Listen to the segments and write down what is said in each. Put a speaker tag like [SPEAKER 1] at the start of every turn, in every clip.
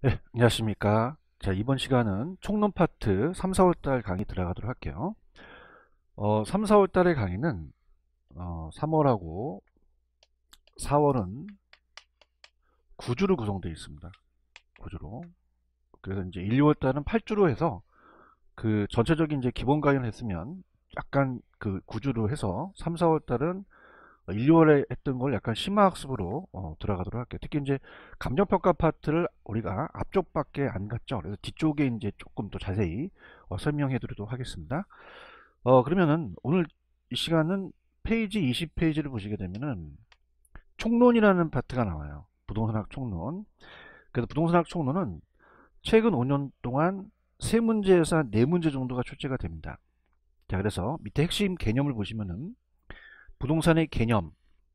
[SPEAKER 1] 네, 안녕하십니까. 자, 이번 시간은 총론 파트 3, 4월달 강의 들어가도록 할게요. 어, 3, 4월달의 강의는 어, 3월하고 4월은 9주로 구성되어 있습니다. 9주로. 그래서 이제 1, 2월달은 8주로 해서 그 전체적인 이제 기본 강의를 했으면 약간 그 9주로 해서 3, 4월달은 1, 어, 2월에 했던 걸 약간 심화학습으로 어, 들어가도록 할게요. 특히 이제 감정평가 파트를 우리가 앞쪽밖에 안 갔죠. 그래서 뒤쪽에 이제 조금 더 자세히 어, 설명해 드리도록 하겠습니다. 어, 그러면은 오늘 이 시간은 페이지 20페이지를 보시게 되면은 총론이라는 파트가 나와요. 부동산학 총론. 그래서 부동산학 총론은 최근 5년 동안 3 문제에서 4 문제 정도가 출제가 됩니다. 자, 그래서 밑에 핵심 개념을 보시면은 부동산의 개념,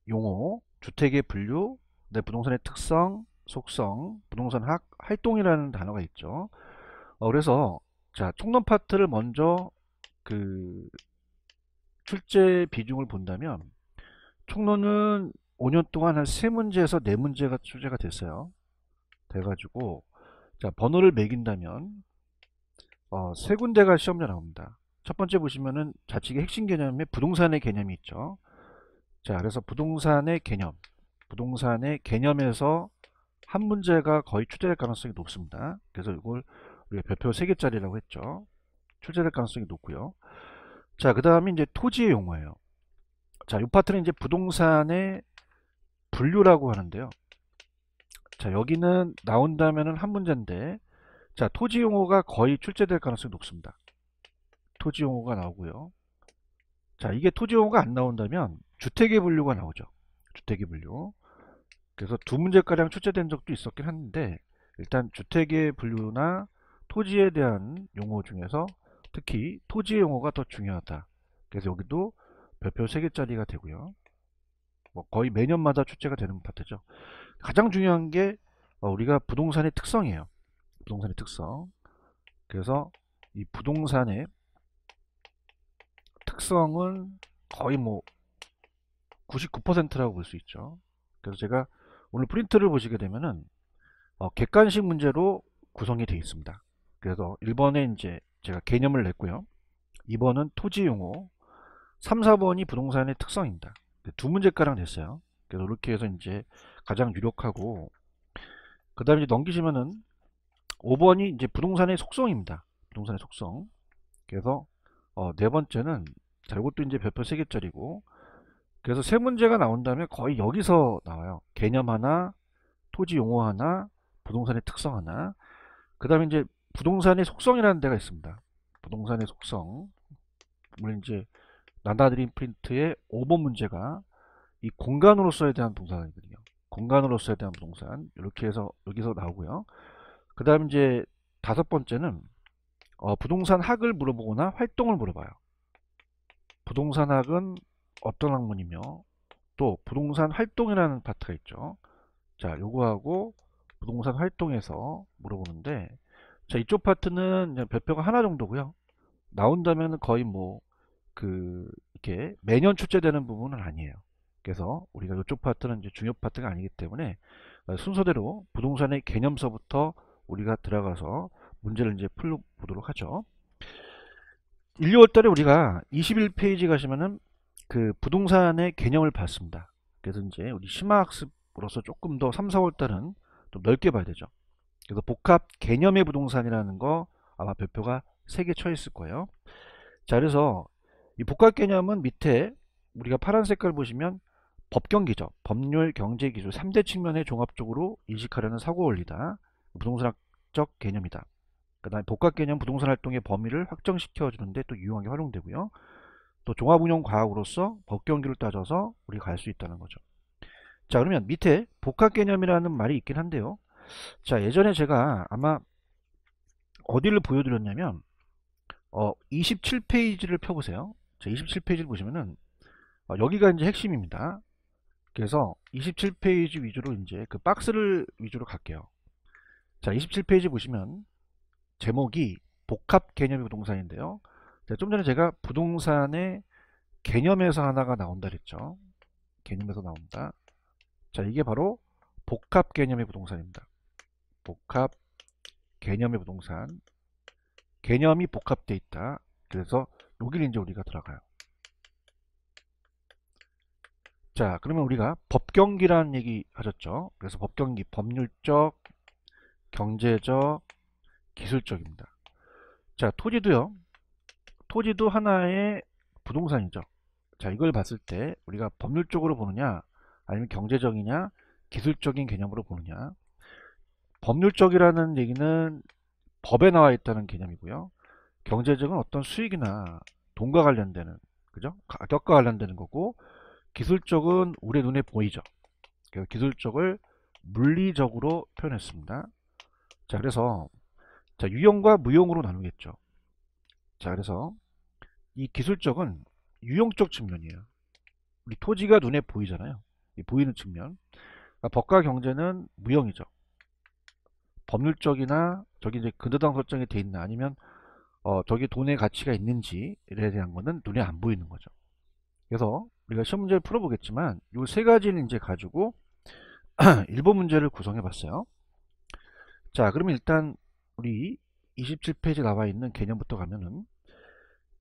[SPEAKER 1] 용어, 주택의 분류, 네, 부동산의 특성, 속성, 부동산학, 활동이라는 단어가 있죠. 어, 그래서 자 총론 파트를 먼저 그 출제 비중을 본다면 총론은 5년 동안 한 3문제에서 4문제가 출제가 됐어요. 돼가지고 자 번호를 매긴다면 어, 세 군데가 시험에 나옵니다. 첫 번째 보시면은 좌측의 핵심 개념에 부동산의 개념이 있죠. 자, 그래서 부동산의 개념, 부동산의 개념에서 한 문제가 거의 출제될 가능성이 높습니다. 그래서 이걸 우리가 별표 3개짜리라고 했죠. 출제될 가능성이 높고요. 자, 그 다음에 이제 토지의 용어예요. 자, 이 파트는 이제 부동산의 분류라고 하는데요. 자, 여기는 나온다면은 한 문제인데, 자, 토지 용어가 거의 출제될 가능성이 높습니다. 토지 용어가 나오고요. 자, 이게 토지 용어가 안 나온다면 주택의 분류가 나오죠. 주택의 분류. 그래서 두 문제가량 출제된 적도 있었긴 한데 일단 주택의 분류나 토지에 대한 용어 중에서 특히 토지의 용어가 더 중요하다. 그래서 여기도 별표 3개짜리가 되고요. 뭐 거의 매년마다 출제가 되는 파트죠. 가장 중요한 게 어, 우리가 부동산의 특성이에요. 부동산의 특성. 그래서 이 부동산의 특성은 거의 뭐 99%라고 볼 수 있죠. 그래서 제가 오늘 프린트를 보시게 되면은 어, 객관식 문제로 구성이 되어 있습니다. 그래서 1번에 이제 제가 개념을 냈고요. 2번은 토지 용어, 3, 4번이 부동산의 특성입니다. 그 두 문제가량 됐어요. 그래서 이렇게 해서 이제 가장 유력하고 그 다음에 넘기시면은 5번이 이제 부동산의 속성입니다. 부동산의 속성. 그래서 어, 네 번째는 자, 이것도 이제 별표 3개짜리고 그래서 세 문제가 나온 다음에 거의 여기서 나와요. 개념 하나, 토지 용어 하나, 부동산의 특성 하나. 그 다음에 이제 부동산의 속성이라는 데가 있습니다. 부동산의 속성. 물론 이제 나나드림 프린트의 5번 문제가 이 공간으로서에 대한 부동산이거든요. 공간으로서에 대한 부동산. 이렇게 해서 여기서 나오고요. 그 다음 에 이제 다섯 번째는 어, 부동산 학을 물어보거나 활동을 물어봐요. 부동산 학은 어떤 학문이며 또 부동산 활동이라는 파트가 있죠. 자, 요거하고 부동산 활동에서 물어보는데 자, 이쪽 파트는 별표가 하나 정도고요. 나온다면 거의 뭐 그 이렇게 매년 출제되는 부분은 아니에요. 그래서 우리가 이쪽 파트는 이제 중요 파트가 아니기 때문에 순서대로 부동산의 개념서부터 우리가 들어가서 문제를 이제 풀어 보도록 하죠. 1, 2월 달에 우리가 21페이지 가시면은 그 부동산의 개념을 봤습니다. 그래서 이제 우리 심화학습으로서 조금 더 3, 4월 달은 좀 넓게 봐야 되죠. 그래서 복합 개념의 부동산이라는 거 아마 별표가 3개 쳐있을 거예요. 자, 그래서 이 복합 개념은 밑에 우리가 파란 색깔 보시면 법경기죠. 법률, 경제, 기술 3대 측면의 종합적으로 인식하려는 사고 원리다. 부동산학적 개념이다. 그 다음에 복합 개념 부동산 활동의 범위를 확정시켜 주는데 또 유용하게 활용되고요. 또 종합운용과학으로서 법경기를 따져서 우리가 갈수 있다는 거죠. 자 그러면 밑에 복합 개념이라는 말이 있긴 한데요. 자 예전에 제가 아마 어디를 보여드렸냐면 어, 27페이지를 펴보세요. 자 27페이지를 보시면은 어, 여기가 이제 핵심입니다. 그래서 27페이지 위주로 이제 그 박스를 위주로 갈게요. 자 27페이지 보시면 제목이 복합 개념의 부동산인데요. 네, 좀 전에 제가 부동산의 개념에서 하나가 나온다 그랬죠. 개념에서 나온다. 자, 이게 바로 복합 개념의 부동산입니다. 복합 개념의 부동산. 개념이 복합되어 있다. 그래서 여기를 이제 우리가 들어가요. 자, 그러면 우리가 법경기라는 얘기 하셨죠. 그래서 법경기, 법률적, 경제적, 기술적입니다. 자, 토지도요. 토지도 하나의 부동산이죠. 자, 이걸 봤을 때 우리가 법률적으로 보느냐, 아니면 경제적이냐, 기술적인 개념으로 보느냐. 법률적이라는 얘기는 법에 나와 있다는 개념이고요. 경제적은 어떤 수익이나 돈과 관련되는, 그죠? 가격과 관련되는 거고, 기술적은 우리 눈에 보이죠. 그래서 기술적을 물리적으로 표현했습니다. 자, 그래서 자, 유형과 무형으로 나누겠죠. 자, 그래서 이 기술 적은 유형적 측면이에요. 우리 토지가 눈에 보이잖아요. 보이는 측면. 그러니까 법과 경제는 무형이죠. 법률적이나 저기 이제 근저당 설정이 돼 있나 아니면 어 저기 돈의 가치가 있는지에 대한 거는 눈에 안 보이는 거죠. 그래서 우리가 시험 문제를 풀어보겠지만 이세가지를 이제 가지고 일본 문제를 구성해 봤어요. 자, 그러면 일단 우리 27페이지 나와 있는 개념부터 가면은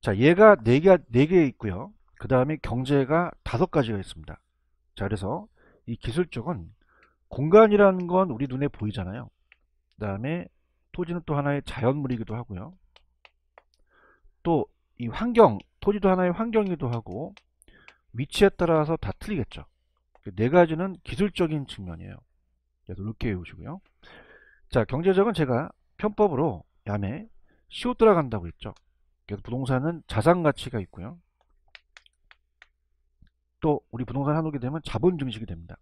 [SPEAKER 1] 자, 얘가 4개, 4개 있고요. 그 다음에 경제가 5가지가 있습니다. 자, 그래서 이 기술 쪽은 공간이라는 건 우리 눈에 보이잖아요. 그 다음에 토지는 또 하나의 자연물이기도 하고요. 또 이 환경, 토지도 하나의 환경이기도 하고 위치에 따라서 다 틀리겠죠. 그 네 가지는 기술적인 측면이에요. 그래서 이렇게 외우시고요. 자, 경제적은 제가 편법으로 야매 쉬워 들어간다고 했죠. 그래서 부동산은 자산 가치가 있고요. 또 우리 부동산 한옥이 되면 자본 증식이 됩니다.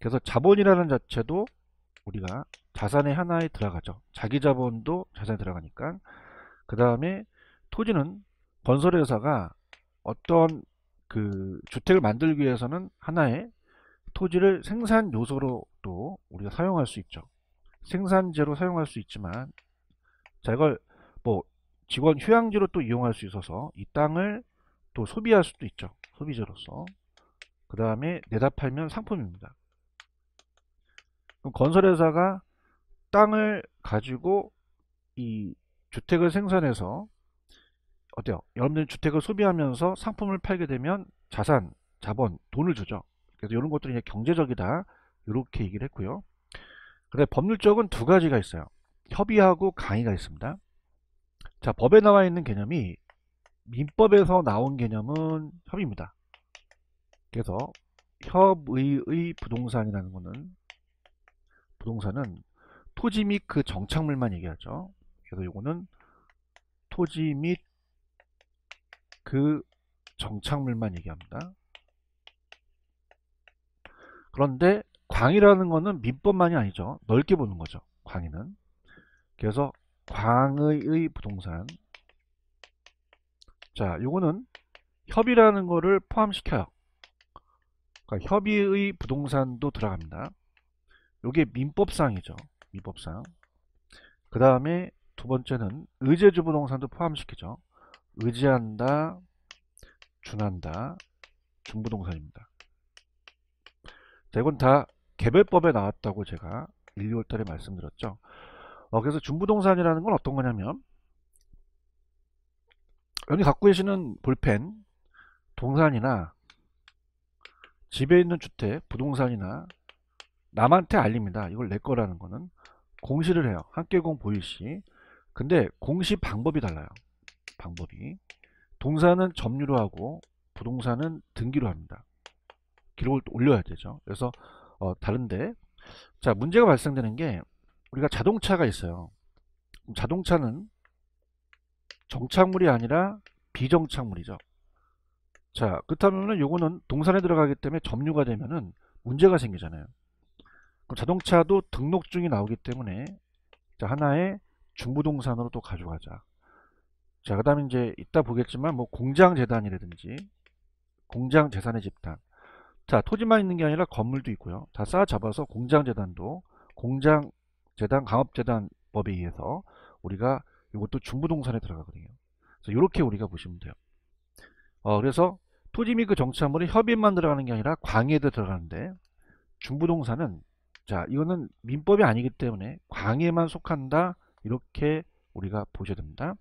[SPEAKER 1] 그래서 자본이라는 자체도 우리가 자산의 하나에 들어가죠. 자기 자본도 자산에 들어가니까. 그 다음에 토지는 건설회사가 어떤 그 주택을 만들기 위해서는 하나의 토지를 생산 요소로 도 우리가 사용할 수 있죠. 생산재로 사용할 수 있지만 자 이걸 뭐 직원 휴양지로 또 이용할 수 있어서 이 땅을 또 소비할 수도 있죠. 소비자로서. 그 다음에 내다 팔면 상품입니다. 건설회사가 땅을 가지고 이 주택을 생산해서 어때요? 여러분들 주택을 소비하면서 상품을 팔게 되면 자산, 자본, 돈을 주죠. 그래서 이런 것들이 이제 경제적이다. 이렇게 얘기를 했고요. 그런데 법률적은 두 가지가 있어요. 협의하고 강의가 있습니다. 자 법에 나와 있는 개념이 민법에서 나온 개념은 협의입니다. 그래서 협의의 부동산이라는 것은 부동산은 토지 및 그 정착물만 얘기하죠. 그래서 이거는 토지 및 그 정착물만 얘기합니다. 그런데 광이라는 것은 민법만이 아니죠. 넓게 보는 거죠. 광이는 그래서 광의의 부동산 자 요거는 협의라는 거를 포함시켜요 그러니까 협의의 부동산도 들어갑니다 요게 민법상이죠 민법상 그 다음에 두 번째는 의제주 부동산도 포함시키죠 의지한다 준한다 준부동산입니다 자 이건 다 개별법에 나왔다고 제가 1, 2월달에 말씀드렸죠 어, 그래서 준부동산이라는 건 어떤 거냐면 여기 갖고 계시는 볼펜 동산이나 집에 있는 주택 부동산이나 남한테 알립니다 이걸 내 거라는 거는 공시를 해요 함께공 보일시 근데 공시 방법이 달라요 방법이 동산은 점유로 하고 부동산은 등기로 합니다 기록을 올려야 되죠 그래서 어, 다른데 자 문제가 발생되는 게 우리가 자동차가 있어요. 자동차는 정착물이 아니라 비정착물이죠. 자, 그렇다면은 요거는 동산에 들어가기 때문에 점유가 되면은 문제가 생기잖아요. 그럼 자동차도 등록증이 나오기 때문에 자, 하나의 중부동산으로 또 가져가자. 자, 그 다음에 이제 이따 보겠지만 뭐 공장 재단이라든지 공장 재산의 집단. 자, 토지만 있는 게 아니라 건물도 있고요. 다 쌓아 잡아서 공장 재단도 공장 재단 강업재단법에 의해서 우리가 이것도 중부동산에 들어가거든요. 그래서 이렇게 우리가 보시면 돼요. 어, 그래서 토지 및그 정착물이 치 협의만 들어가는 게 아니라 광해도 들어가는데 중부동산은 자 이거는 민법이 아니기 때문에 광해만 속한다 이렇게 우리가 보셔야 됩니다.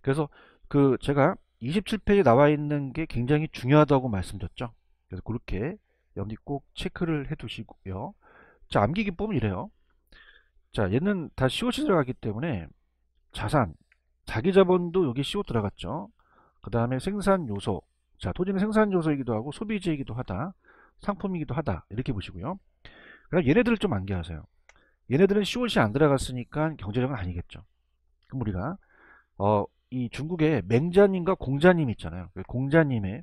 [SPEAKER 1] 그래서 그 제가 27페이지 나와 있는 게 굉장히 중요하다고 말씀드렸죠. 그래서 그렇게 염리 꼭 체크를 해 두시고요. 자 암기기법은 이래요. 자 얘는 다 COC 들어갔기 때문에 자산 자기자본도 여기 CO 들어갔죠 그 다음에 생산요소 자 토지는 생산요소이기도 하고 소비재이기도 하다 상품이기도 하다 이렇게 보시고요 그럼 얘네들을 좀 암기하세요 얘네들은 COC 안 들어갔으니까 경제력은 아니겠죠 그럼 우리가 어, 이 중국의 맹자님과 공자님 있잖아요 그 공자님의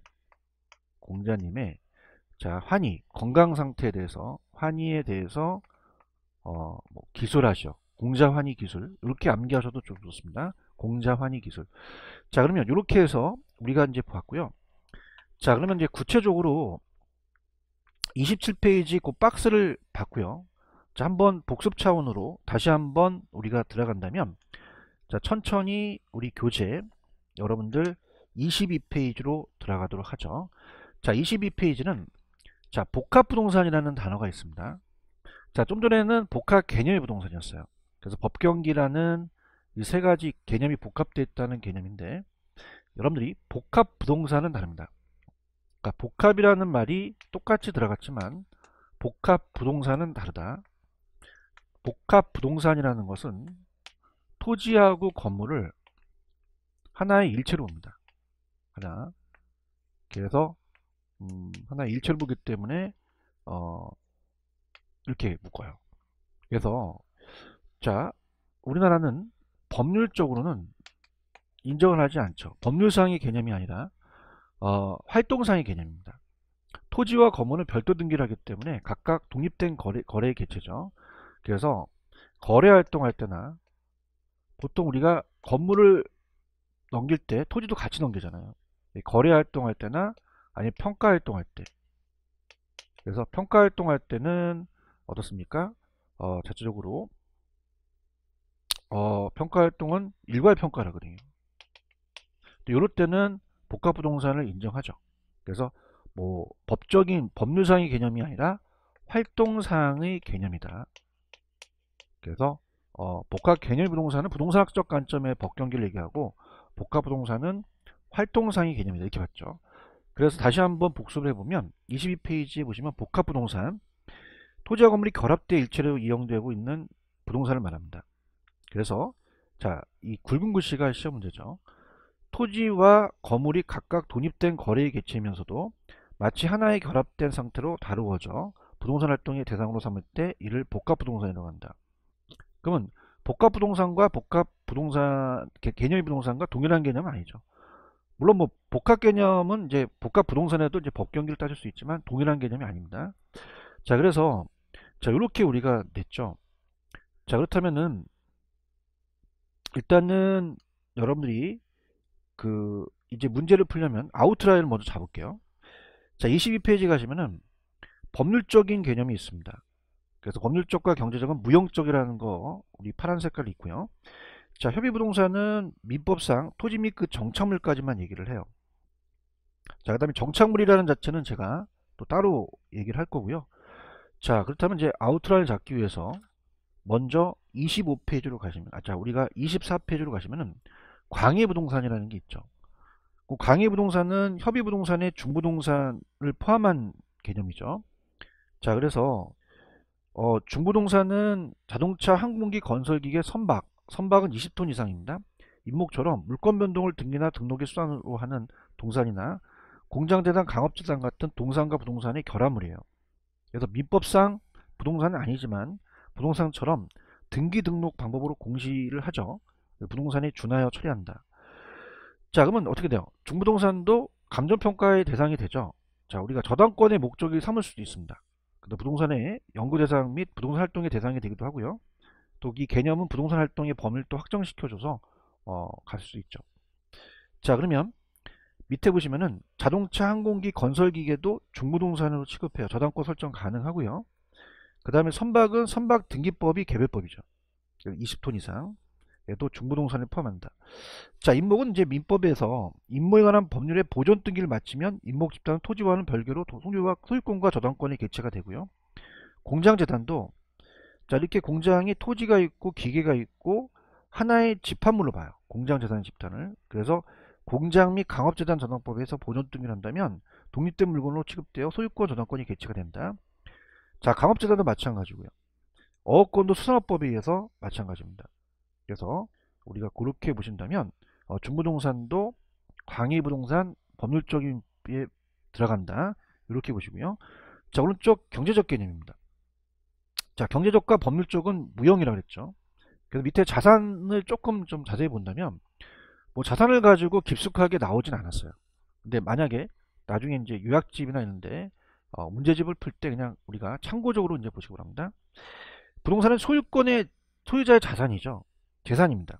[SPEAKER 1] 공자님의 자 환희 건강 상태에 대해서 환희에 대해서 어, 뭐기술하시 공자환희 기술 이렇게 암기하셔도 좀 좋습니다. 공자환희 기술. 자 그러면 이렇게 해서 우리가 이제 봤고요. 자 그러면 이제 구체적으로 27페이지 그 박스를 봤고요. 자 한번 복습 차원으로 다시 한번 우리가 들어간다면 자 천천히 우리 교재 여러분들 22페이지로 들어가도록 하죠. 자 22페이지는 자 복합부동산이라는 단어가 있습니다. 자, 좀 전에는 복합 개념의 부동산이었어요. 그래서 법경기라는 이 세 가지 개념이 복합되어 있다는 개념인데 여러분들이 복합 부동산은 다릅니다. 그러니까 복합이라는 말이 똑같이 들어갔지만 복합 부동산은 다르다. 복합 부동산이라는 것은 토지하고 건물을 하나의 일체로 봅니다. 하나. 그래서 음, 하나의 일체로 보기 때문에 어, 이렇게 묶어요. 그래서 자 우리나라는 법률적으로는 인정을 하지 않죠. 법률상의 개념이 아니라 어, 활동상의 개념입니다. 토지와 건물은 별도 등기를 하기 때문에 각각 독립된 거래, 거래의 개체죠. 그래서 거래 활동할 때나 보통 우리가 건물을 넘길 때 토지도 같이 넘기잖아요. 예, 거래 활동할 때나 아니면 평가 활동할 때 그래서 평가 활동할 때는 어떻습니까? 어, 자체적으로 어, 평가 활동은 일괄 평가라 거든요 요럴 때는 복합 부동산을 인정하죠. 그래서 뭐 법적인 법률상의 개념이 아니라 활동상의 개념이다. 그래서 어, 복합 개념 부동산은 부동산학적 관점의 법경기를 얘기하고 복합 부동산은 활동상의 개념이다 이렇게 봤죠. 그래서 다시 한번 복습을 해보면 22페이지에 보시면 복합 부동산 토지와 건물이 결합돼 일체로 이용되고 있는 부동산을 말합니다. 그래서 자, 이 굵은 글씨가 시험 문제죠. 토지와 건물이 각각 독립된 거래의 개체이면서도 마치 하나의 결합된 상태로 다루어져 부동산 활동의 대상으로 삼을 때 이를 복합부동산이라고 한다. 그러면 복합부동산과 복합부동산 개념이 부동산과 동일한 개념은 아니죠. 물론 뭐 복합 개념은 이제 복합 부동산에도 이제 법 경기를 따질 수 있지만 동일한 개념이 아닙니다. 자 그래서 자 이렇게 우리가 냈죠 자 그렇다면은 일단은 여러분들이 그 이제 문제를 풀려면 아웃라인을 먼저 잡을게요 자 22페이지 가시면은 법률적인 개념이 있습니다 그래서 법률적과 경제적은 무형적이라는 거 우리 파란 색깔 이 있고요 자 협의부동산은 민법상 토지 및 그 정착물까지만 얘기를 해요 자그 다음에 정착물이라는 자체는 제가 또 따로 얘기를 할 거고요 자 그렇다면 이제 아웃라인을 잡기 위해서 먼저 25페이지로 가시면 아, 자 우리가 24페이지로 가시면은 광해부동산이라는 게 있죠 그 광해부동산은 협의부동산의 중부동산을 포함한 개념이죠 자 그래서 어, 중부동산은 자동차 항공기 건설기계 선박 선박은 20톤 이상입니다 임목처럼 물권 변동을 등기나 등록의 수단으로 하는 동산이나 공장 대단강업재단 같은 동산과 부동산의 결함물이에요 그래서 민법상 부동산은 아니지만 부동산처럼 등기 등록 방법으로 공시를 하죠. 부동산에 준하여 처리한다. 자 그러면 어떻게 돼요? 중부동산도 감정평가의 대상이 되죠. 자 우리가 저당권의 목적이 삼을 수도 있습니다. 근데 부동산의 연구 대상 및 부동산 활동의 대상이 되기도 하고요. 또 이 개념은 부동산 활동의 범위를 또 확정시켜줘서 어, 갈 수 있죠. 자 그러면 밑에 보시면은 자동차 항공기 건설기계도 중부동산으로 취급해요. 저당권 설정 가능하고요. 그 다음에 선박은 선박 등기법이 개별법이죠. 20톤 이상 에도 중부동산을 포함한다. 자 임목은 이제 민법에서 임목에 관한 법률의 보존 등기를 마치면 임목 집단은 토지와는 별개로 소유와 소유권과 저당권이 개체가 되고요. 공장재단도 자 이렇게 공장이 토지가 있고 기계가 있고 하나의 집합물로 봐요. 공장재단 집단을. 그래서 공장 및 강업재단 전환법에서 보존 등을 한다면 독립된 물건으로 취급되어 소유권 전환권이 개체가 된다. 자, 강업재단도 마찬가지고요. 어업권도 수산업법에 의해서 마찬가지입니다. 그래서 우리가 그렇게 보신다면 어, 중부동산도 광의부동산 법률적인 비에 들어간다. 이렇게 보시고요. 자, 오른쪽 경제적 개념입니다. 자, 경제적과 법률적은 무형이라고 그랬죠. 그래서 밑에 자산을 조금 좀 자세히 본다면 뭐 자산을 가지고 깊숙하게 나오진 않았어요. 근데 만약에 나중에 이제 요약집이나 있는데 어, 문제집을 풀 때 그냥 우리가 참고적으로 이제 보시기바랍니다 부동산은 소유권의 소유자의 자산이죠. 재산입니다.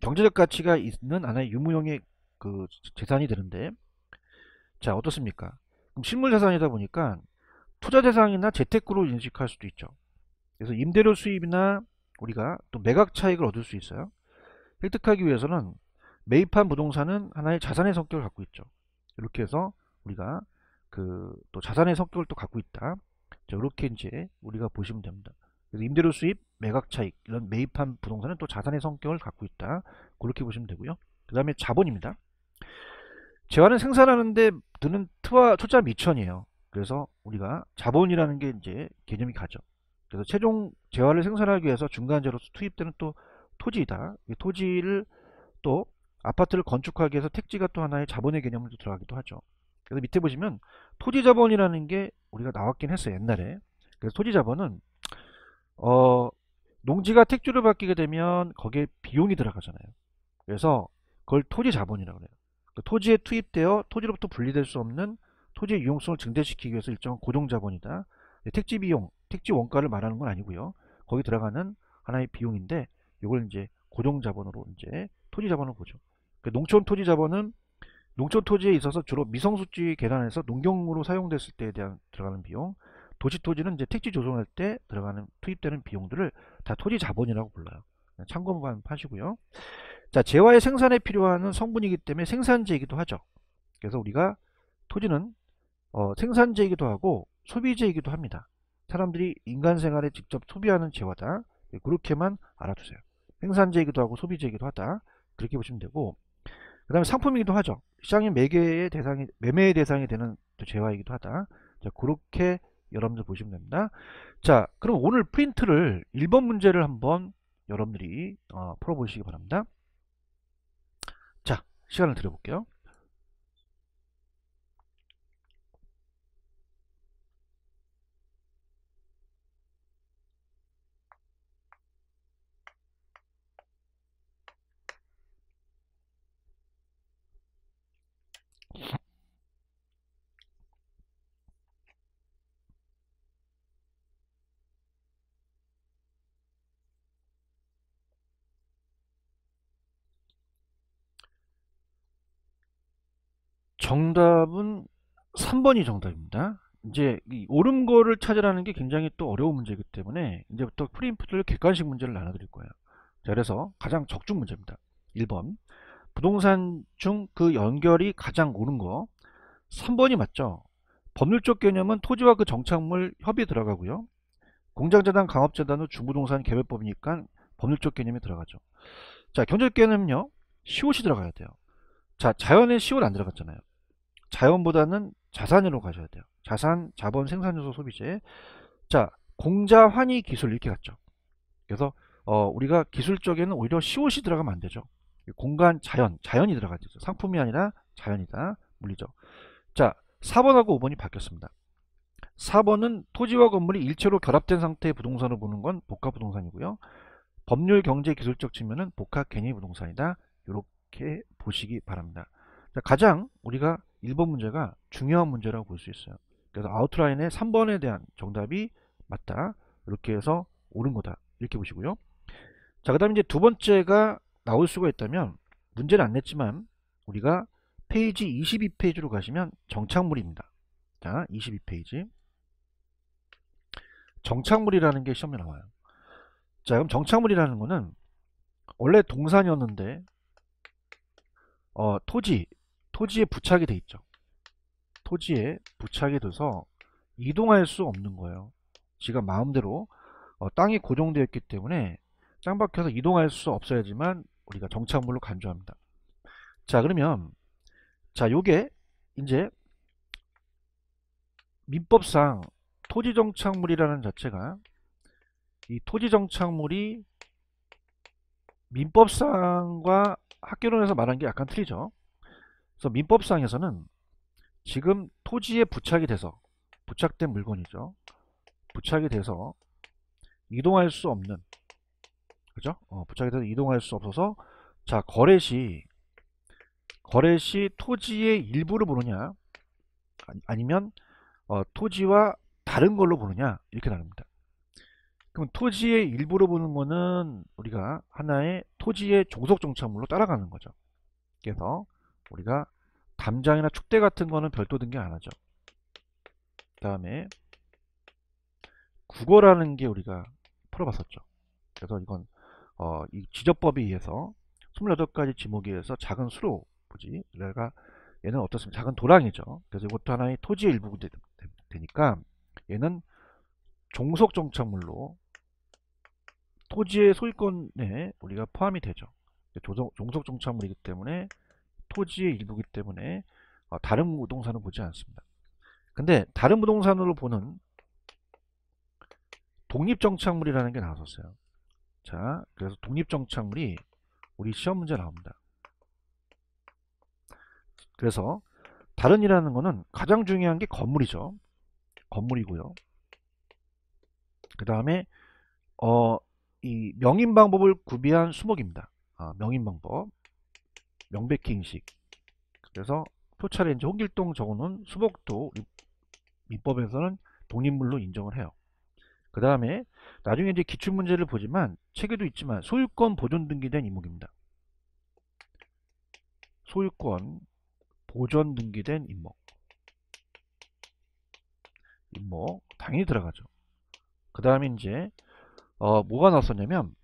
[SPEAKER 1] 경제적 가치가 있는 하나의 유무형의 그 재산이 되는데 자 어떻습니까? 그럼 실물 자산이다 보니까 투자 대상이나 재테크로 인식할 수도 있죠. 그래서 임대료 수입이나 우리가 또 매각 차익을 얻을 수 있어요. 획득하기 위해서는 매입한 부동산은 하나의 자산의 성격을 갖고 있죠. 이렇게 해서 우리가 그 또 자산의 성격을 또 갖고 있다. 이렇게 이제 우리가 보시면 됩니다. 그래서 임대료 수입, 매각 차익 이런 매입한 부동산은 또 자산의 성격을 갖고 있다. 그렇게 보시면 되고요. 그 다음에 자본입니다. 재화는 생산하는데 드는 투와 초자 미천이에요. 그래서 우리가 자본이라는 게 이제 개념이 가죠. 그래서 최종 재화를 생산하기 위해서 중간재로 투입되는 또 토지이다. 토지를 또 아파트를 건축하기 위해서 택지가 또 하나의 자본의 개념으로 들어가기도 하죠. 그래서 밑에 보시면 토지 자본이라는 게 우리가 나왔긴 했어요. 옛날에. 그래서 토지 자본은 어, 농지가 택지를 바뀌게 되면 거기에 비용이 들어가잖아요. 그래서 그걸 토지 자본이라고 해요. 그 토지에 투입되어 토지로부터 분리될 수 없는 토지의 유용성을 증대시키기 위해서 일정한 고정 자본이다. 네, 택지 비용, 택지 원가를 말하는 건 아니고요. 거기 들어가는 하나의 비용인데 이걸 이제 고정 자본으로 이제 토지 자본을 보죠. 그 농촌 토지 자본은 농촌 토지에 있어서 주로 미성수지 계산해서 농경으로 사용됐을 때에 대한 들어가는 비용, 도시 토지는 이제 택지 조성할 때 들어가는 투입되는 비용들을 다 토지 자본이라고 불러요. 네, 참고만 하시고요. 자, 재화의 생산에 필요한 성분이기 때문에 생산재이기도 하죠. 그래서 우리가 토지는 어, 생산재이기도 하고 소비재이기도 합니다. 사람들이 인간 생활에 직접 소비하는 재화다. 네, 그렇게만 알아두세요. 생산재이기도 하고 소비재이기도 하다. 그렇게 보시면 되고 그 다음에 상품이기도 하죠. 시장인 매개의 대상이, 매매의 대상이 되는 또 재화이기도 하다. 자, 그렇게 여러분들 보시면 됩니다. 자, 그럼 오늘 프린트를 1번 문제를 한번 여러분들이 어, 풀어보시기 바랍니다. 자, 시간을 드려볼게요. 정답은 3번이 정답입니다. 이제 옳은 거를 찾으라는 게 굉장히 또 어려운 문제이기 때문에 이제부터 프리인풋을 객관식 문제를 나눠드릴 거예요. 자, 그래서 가장 적중 문제입니다. 1번 부동산 중 그 연결이 가장 옳은 거 3번이 맞죠. 법률적 개념은 토지와 그 정착물 협의 들어가고요. 공장재단, 강업재단은 중부동산 개별법이니까 법률적 개념이 들어가죠. 자, 경제적 개념은요. 시옷이 들어가야 돼요. 자, 자연의 시옷 안 들어갔잖아요. 자연보다는 자산으로 가셔야 돼요. 자산, 자본, 생산요소, 소비재. 자, 공자, 환희, 기술 이렇게 갔죠. 그래서 어, 우리가 기술 쪽에는 오히려 시옷이 들어가면 안 되죠. 공간, 자연, 자연이 들어가죠. 야되 상품이 아니라 자연이다. 물리적. 자, 4번하고 5번이 바뀌었습니다. 4번은 토지와 건물이 일체로 결합된 상태의 부동산을 보는 건 복합부동산이고요. 법률, 경제, 기술적 측면은 복합 개념 부동산이다. 이렇게 보시기 바랍니다. 자, 가장 우리가 1번 문제가 중요한 문제라고 볼 수 있어요. 그래서 아웃라인의 3번에 대한 정답이 맞다. 이렇게 해서 옳은 거다. 이렇게 보시고요. 자, 그 다음에 이제 두 번째가 나올 수가 있다면 문제는 안 냈지만 우리가 페이지 22페이지로 가시면 정착물입니다. 자, 22페이지. 정착물이라는 게 시험에 나와요. 자, 그럼 정착물이라는 거는 원래 동산이었는데 어, 토지, 토지에 부착이 돼 있죠. 토지에 부착이 돼서 이동할 수 없는 거예요. 지가 마음대로 어, 땅이 고정되어 있기 때문에 짱박혀서 이동할 수 없어야지만 우리가 정착물로 간주합니다. 자 그러면 자 요게 이제 민법상 토지정착물이라는 자체가 이 토지정착물이 민법상과 학교론에서 말한 게 약간 틀리죠. 그래서 민법상에서는 지금 토지에 부착이 돼서 부착된 물건이죠. 부착이 돼서 이동할 수 없는 그죠? 어, 부착이 돼서 이동할 수 없어서 자 거래 시 거래 시 토지의 일부를 보느냐 아니면 어, 토지와 다른 걸로 보느냐 이렇게 나눕니다. 그럼 토지의 일부로 보는 거는 우리가 하나의 토지의 종속정착물로 따라가는 거죠. 그래서 우리가 담장이나 축대 같은 거는 별도 등기 안 하죠. 그 다음에 국어라는 게 우리가 풀어봤었죠. 그래서 이건 어, 이 지적법에 의해서 28가지 지목에 의해서 작은 수로 보지 내가 그러니까 얘는 어떻습니까? 작은 도랑이죠. 그래서 이것도 하나의 토지의 일부가 되니까 얘는 종속정착물로 토지의 소유권에 우리가 포함이 되죠. 종속정착물이기 때문에 토지의 일부기 이 때문에 어, 다른 부동산을 보지 않습니다. 근데 다른 부동산으로 보는 독립정착물이라는 게 나왔었어요. 자, 그래서 독립정착물이 우리 시험 문제 나옵니다. 그래서 다른이라는 거는 가장 중요한 게 건물이죠. 건물이고요. 그 다음에 어, 이 명인 방법을 구비한 수목입니다. 아, 명인 방법. 명백히 인식 그래서 표차를 이제 홍길동 정우는 수복도 민법에서는 독립물로 인정을 해요 그 다음에 나중에 이제 기출문제를 보지만 책에도 있지만 소유권 보존 등기된 이목입니다 소유권 보존 등기된 인목 인목 당연히 들어가죠 그 다음에 이제 어, 뭐가 나왔었냐면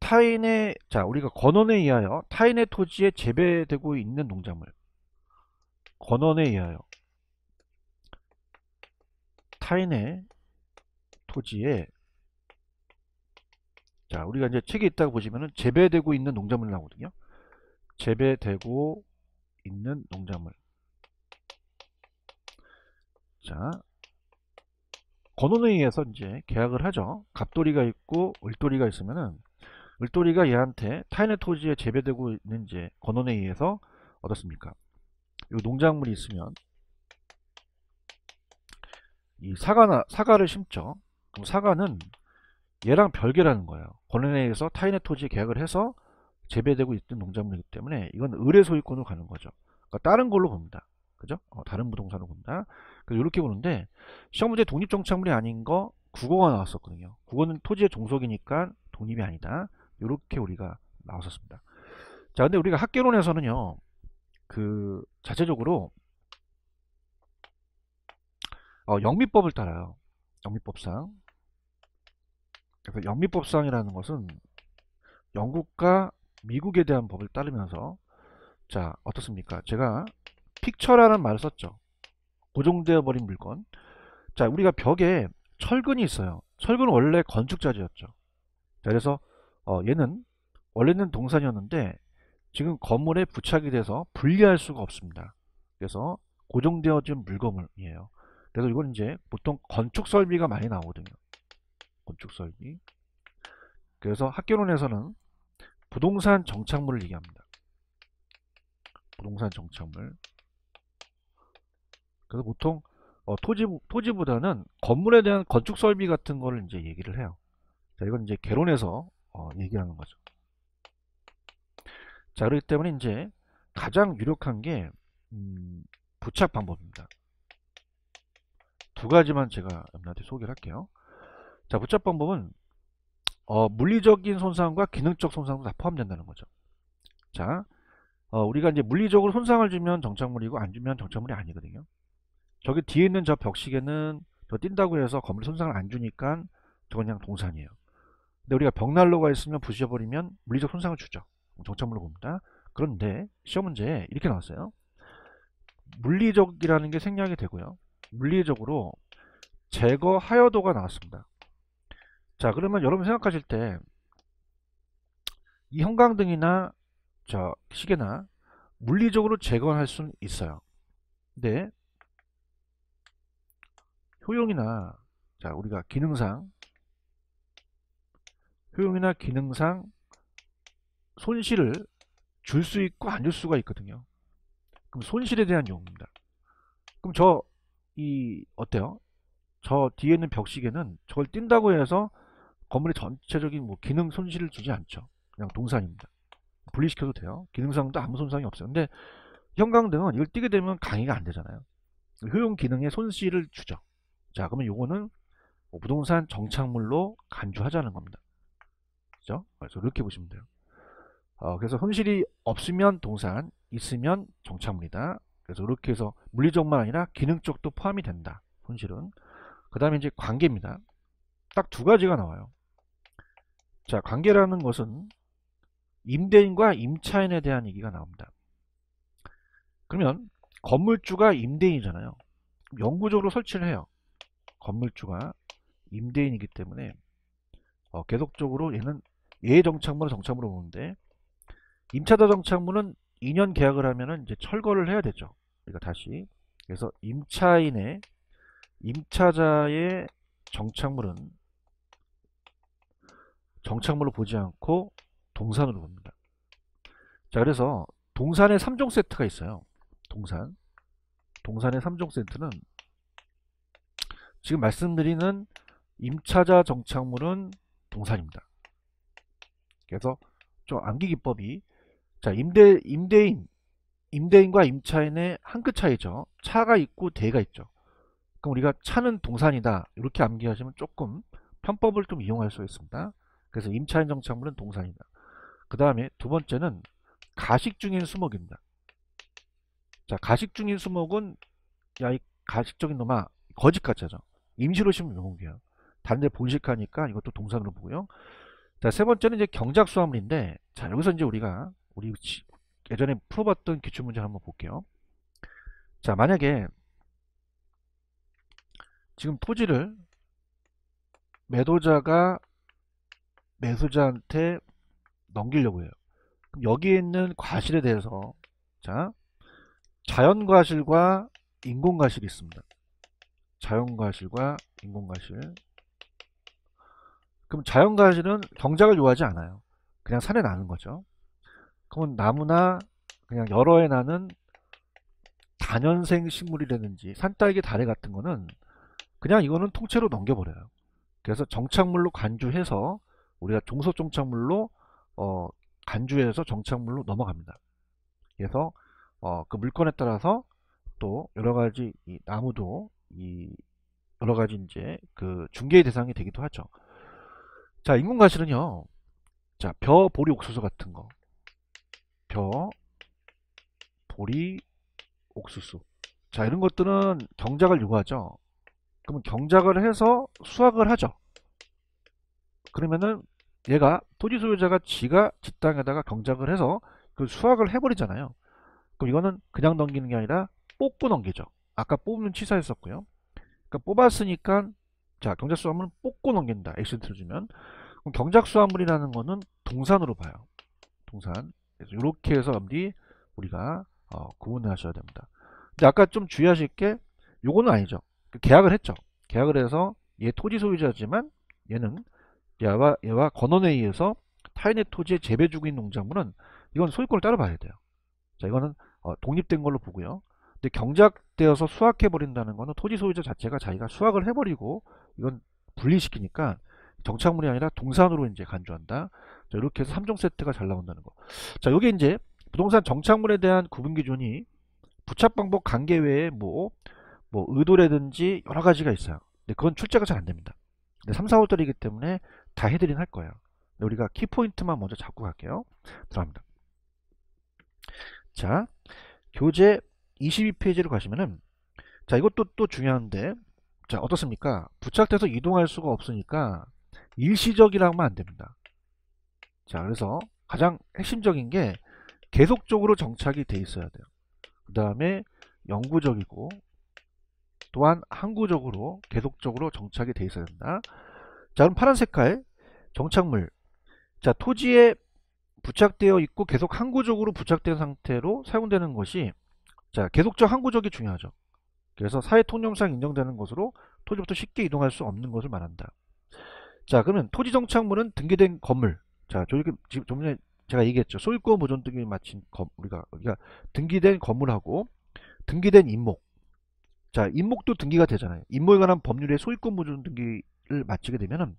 [SPEAKER 1] 타인의 자 우리가 권원에 의하여 타인의 토지에 재배되고 있는 농작물 권원에 의하여 타인의 토지에 자 우리가 이제 책에 있다고 보시면은 재배되고 있는 농작물 나오거든요 재배되고 있는 농작물 자권원에 의해서 이제 계약을 하죠 갑돌이가 있고 을돌이가 있으면은 을돌이가 얘한테 타인의 토지에 재배되고 있는 이제 권원에 의해서 얻었습니까이 농작물이 있으면 이 사과나 사과를 심죠. 그럼 사과는 얘랑 별개라는 거예요. 권한에 의해서 타인의 토지에 계약을 해서 재배되고 있던 농작물이기 때문에 이건 의뢰 소유권으로 가는 거죠. 그러니까 다른 걸로 봅니다. 그죠? 어, 다른 부동산으로 본다. 그래서 이렇게 보는데 시험 문제 독립정착물이 아닌 거 국어가 나왔었거든요. 국어는 토지의 종속이니까 독립이 아니다. 이렇게 우리가 나왔었습니다. 자, 근데 우리가 학계론에서는요, 그 자체적으로 어, 영미법을 따라요. 영미법상. 그래서 영미법상이라는 것은 영국과 미국에 대한 법을 따르면서 자 어떻습니까? 제가 픽처라는 말을 썼죠. 고정되어 버린 물건. 자 우리가 벽에 철근이 있어요. 철근 은 원래 건축자재였죠. 자, 그래서 어, 얘는 원래는 동산이었는데 지금 건물에 부착이 돼서 분리할 수가 없습니다. 그래서 고정되어진 물건물이에요. 그래서 이건 이제 보통 건축 설비가 많이 나오거든요. 건축 설비. 그래서 학교론에서는 부동산 정착물을 얘기합니다. 부동산 정착물. 그래서 보통 어, 토지 토지보다는 건물에 대한 건축 설비 같은 거를 이제 얘기를 해요. 자, 이건 이제 개론에서 어, 얘기하는 거죠. 자, 그렇기 때문에 이제 가장 유력한 게 음, 부착 방법입니다. 두 가지만 제가 여러분한테 소개를 할게요. 자, 부착 방법은 어, 물리적인 손상과 기능적 손상도 다 포함된다는 거죠. 자, 어, 우리가 이제 물리적으로 손상을 주면 정착물이고 안 주면 정착물이 아니거든요. 저기 뒤에 있는 저 벽시계는 저 뛴다고 해서 건물 손상을 안 주니까 저건 그냥 동산이에요. 근데 우리가 벽난로가 있으면 부셔버리면 물리적 손상을 주죠. 정착물로 봅니다. 그런데 시험 문제에 이렇게 나왔어요. 물리적이라는 게 생략이 되고요. 물리적으로 제거하여도가 나왔습니다. 자 그러면 여러분 생각하실 때 이 형광등이나 저 시계나 물리적으로 제거할 수는 있어요. 근데 효용이나 자 우리가 기능상 효용이나 기능상 손실을 줄 수 있고 안 줄 수가 있거든요. 그럼 손실에 대한 용어입니다. 그럼 저 이 어때요? 저 뒤에 있는 벽시계는 저걸 뛴다고 해서 건물의 전체적인 뭐 기능 손실을 주지 않죠. 그냥 동산입니다. 분리시켜도 돼요. 기능상도 아무 손상이 없어요. 근데 형광등은 이걸 띄게 되면 강의가 안 되잖아요. 효용 기능의 손실을 주죠. 자, 그러면 요거는 뭐 부동산 정착물로 간주하자는 겁니다. 그죠? 그래서 이렇게 보시면 돼요. 어, 그래서 손실이 없으면 동산, 있으면 정차물이다. 그래서 이렇게 해서 물리적만 아니라 기능쪽도 포함이 된다. 손실은. 그 다음에 이제 관계입니다. 딱 두 가지가 나와요. 자, 관계라는 것은 임대인과 임차인에 대한 얘기가 나옵니다. 그러면 건물주가 임대인이잖아요. 영구적으로 설치를 해요. 건물주가 임대인이기 때문에 어, 계속적으로 얘는 예정착문을 정착문으로 보는데 임차자 정착문은 2년 계약을 하면은 이제 철거를 해야 되죠. 그러니까 다시 그래서 임차인의 임차자의 정착물은 정착물로 보지 않고 동산으로 봅니다. 자 그래서 동산의 3종 세트가 있어요. 동산 동산의 3종 세트는 지금 말씀드리는 임차자 정착물은 동산입니다. 그래서 좀 암기 기법이 자 임대 임대인 임대인과 임차인의 한 끗 차이죠. 차가 있고 대가 있죠. 그럼 우리가 차는 동산이다 이렇게 암기하시면 조금 편법을 좀 이용할 수 있습니다. 그래서 임차인 정착물은 동산이다. 그 다음에 두 번째는 가식 중인 수목입니다. 자 가식 중인 수목은 야 이 가식적인 놈아 거짓 가짜죠. 임시로 심으면 명목이야. 반대 본식하니까 이것도 동산으로 보고요. 자, 세 번째는 이제 경작 수화물인데, 자, 여기서 이제 우리가, 우리 예전에 풀어봤던 기출 문제 한번 볼게요. 자, 만약에 지금 토지를 매도자가 매수자한테 넘기려고 해요. 그럼 여기에 있는 과실에 대해서, 자, 자연과실과 인공과실이 있습니다. 자연과실과 인공과실. 그럼 자연가지는 경작을 요하지 않아요. 그냥 산에 나는 거죠. 그러면 나무나 그냥 여러해 나는 단연생 식물이라든지 산딸기 다래 같은 거는 그냥 이거는 통째로 넘겨버려요. 그래서 정착물로 간주해서 우리가 종소정착물로 어, 간주해서 정착물로 넘어갑니다. 그래서 어, 그 물건에 따라서 또 여러 가지 이 나무도 이 여러 가지 이제 그 중개의 대상이 되기도 하죠. 자, 인공과실은요 자, 벼, 보리, 옥수수 같은 거. 벼, 보리, 옥수수. 자, 이런 것들은 경작을 요구하죠. 그러면 경작을 해서 수확을 하죠. 그러면은 얘가 토지 소유자가 지가 지 땅에다가 경작을 해서 그 수확을 해버리잖아요. 그럼 이거는 그냥 넘기는 게 아니라 뽑고 넘기죠. 아까 뽑는 취사했었고요. 그러니까 뽑았으니까 자 경작수 화물은 뽑고 넘긴다 액센트를 주면 그럼 경작수 화물이라는 거는 동산으로 봐요 동산 그래서 이렇게 해서 암디 우리가 어, 구분을 하셔야 됩니다 근데 아까 좀 주의하실 게 요거는 아니죠 그 계약을 했죠 계약을 해서 얘 토지 소유자지만 얘는 얘와, 얘와 건원에 의해서 타인의 토지에 재배 중인 농작물은 이건 소유권을 따로 봐야 돼요 자 이거는 어, 독립된 걸로 보고요 근데 경작되어서 수확해버린다는 거는 토지 소유자 자체가 자기가 수확을 해버리고 이건 분리시키니까 정착물이 아니라 동산으로 이제 간주한다. 자, 이렇게 해서 3종 세트가 잘 나온다는 거. 자, 요게 이제 부동산 정착물에 대한 구분 기준이 부착 방법 관계 외에 뭐, 뭐 의도라든지 여러 가지가 있어요. 근데 그건 출제가 잘 안 됩니다. 근데 3, 4월달이기 때문에 다 해드린 할 거예요. 우리가 키포인트만 먼저 잡고 갈게요. 들어갑니다. 자, 교재 22페이지로 가시면은 자, 이것도 또 중요한데 자 어떻습니까? 부착돼서 이동할 수가 없으니까 일시적이라 하면 안됩니다. 자 그래서 가장 핵심적인 게 계속적으로 정착이 돼 있어야 돼요. 그 다음에 영구적이고 또한 항구적으로 계속적으로 정착이 돼 있어야 된다. 자 그럼 파란 색깔 정착물 자 토지에 부착되어 있고 계속 항구적으로 부착된 상태로 사용되는 것이 자 계속적 항구적이 중요하죠. 그래서 사회 통념상 인정되는 것으로 토지부터 쉽게 이동할 수 없는 것을 말한다. 자 그러면 토지 정착물은 등기된 건물 자 저렇게 지금 좀 전에 제가 얘기했죠 소유권 보존 등기를 마친 건, 우리가 우리가 등기된 건물하고 등기된 임목 자 임목도 등기가 되잖아요 임목에 관한 법률의 소유권 보존 등기를 마치게 되면은